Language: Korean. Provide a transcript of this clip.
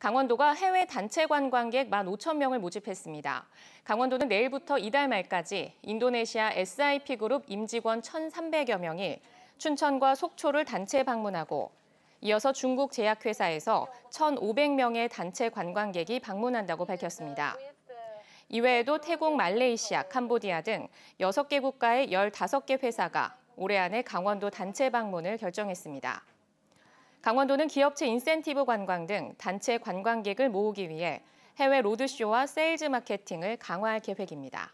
강원도가 해외 단체 관광객 1만 5천 명을 모집했습니다. 강원도는 내일부터 이달 말까지 인도네시아 SIP 그룹 임직원 1,300여 명이 춘천과 속초를 단체 방문하고 이어서 중국 제약회사에서 1,500명의 단체 관광객이 방문한다고 밝혔습니다. 이외에도 태국, 말레이시아, 캄보디아 등 6개 국가의 15개 회사가 올해 안에 강원도 단체 방문을 결정했습니다. 강원도는 기업체 인센티브 관광 등 단체 관광객을 모으기 위해 해외 로드쇼와 세일즈 마케팅을 강화할 계획입니다.